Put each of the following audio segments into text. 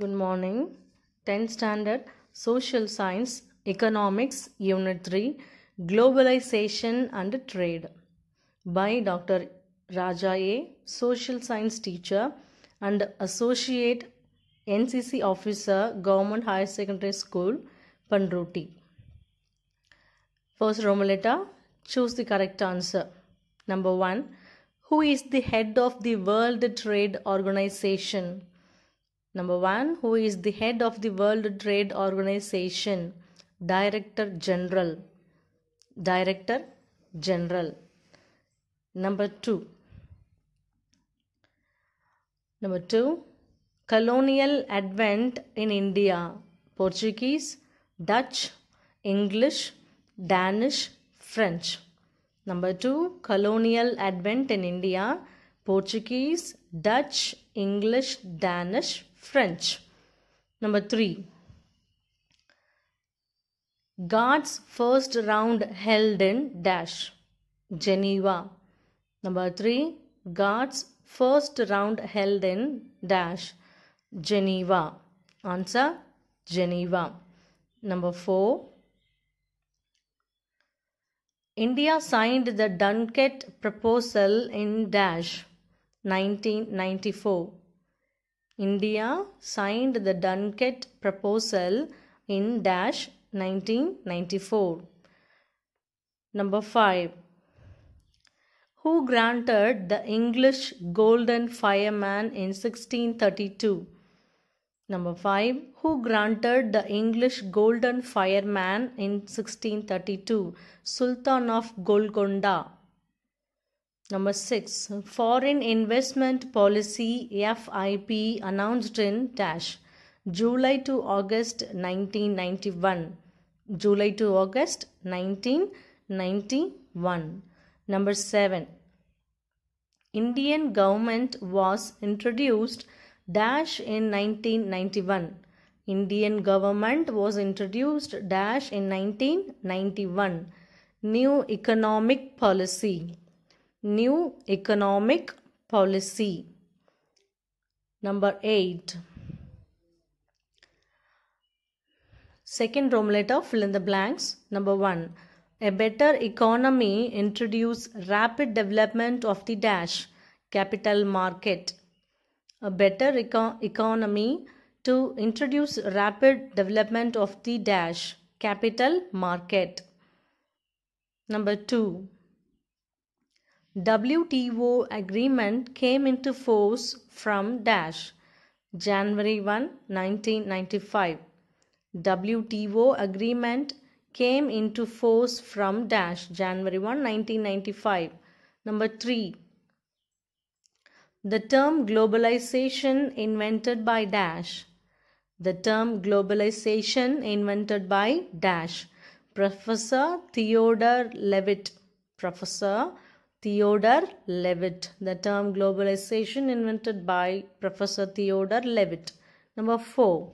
Good morning. 10th Standard Social Science Economics Unit 3 Globalization and Trade by Dr. Raja A, Social Science Teacher and Associate NCC Officer, Government Higher Secondary School, Panruti. First Romaleta, choose the correct answer. Number 1. Who is the head of the World Trade Organization? Number one, who is the head of the World Trade Organization? Director General. Director General. Number two. Number two, colonial advent in India. Portuguese, Dutch, English, Danish, French. Number two, colonial advent in India. Portuguese, Dutch, English, Danish, French. Number 3. Guards first round held in dash Geneva. Number 3. Guards first round held in dash Geneva. Answer Geneva. Number 4. India signed the Dunkett proposal in dash 1994. India signed the Dunkett Proposal in dash 1994. Number 5. Who granted the English Golden Fireman in 1632? Number 5. Who granted the English Golden Fireman in 1632? Sultan of Golconda. Number 6. Foreign Investment Policy FIP announced in dash July to August 1991. July to August 1991. Number 7. Indian government was introduced dash in 1991. Indian government was introduced dash in 1991. New economic policy new economic policy. Number 8. Second Rome letter, fill in the blanks. Number 1. A better economy introduce rapid development of the dash capital market. A better eco economy to introduce rapid development of the dash capital market. Number 2 WTO agreement came into force from dash January 1, 1995. WTO agreement came into force from dash January 1, 1995. Number 3. The term globalization invented by dash. The term globalization invented by dash. Professor Theodore Levitt. Professor Theodore Levitt. The term globalization invented by Professor Theodore Levitt. Number 4.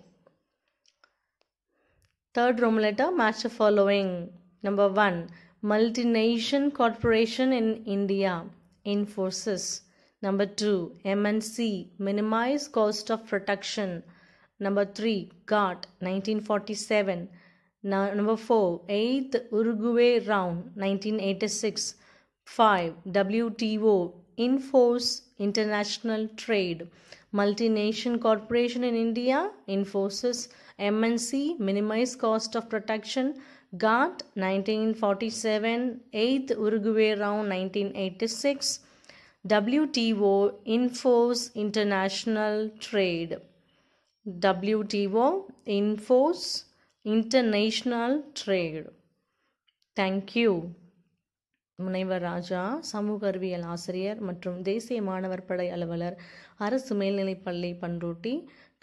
Third Roman letter match the following. Number 1. Multination Corporation in India. enforces. Number 2. MNC. Minimize cost of production. Number 3. GATT. 1947. number 4. 8th Uruguay Round. 1986. 5. WTO enforce international trade. Multinational corporation in India enforces MNC minimize cost of protection. GATT 1947, 8th Uruguay round 1986. WTO enforce international trade. WTO enforce international trade. Thank you. முனைவர் ராஜா சமூக அறிவியல் ஆசிரியர் மற்றும் தேசிய மாணவர் படை அலுவலர் அரசு மேல்நிலைப்பள்ளி பண்ருட்டி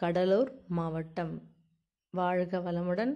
கடலூர் மாவட்டம் வாழ்க வளமுடன்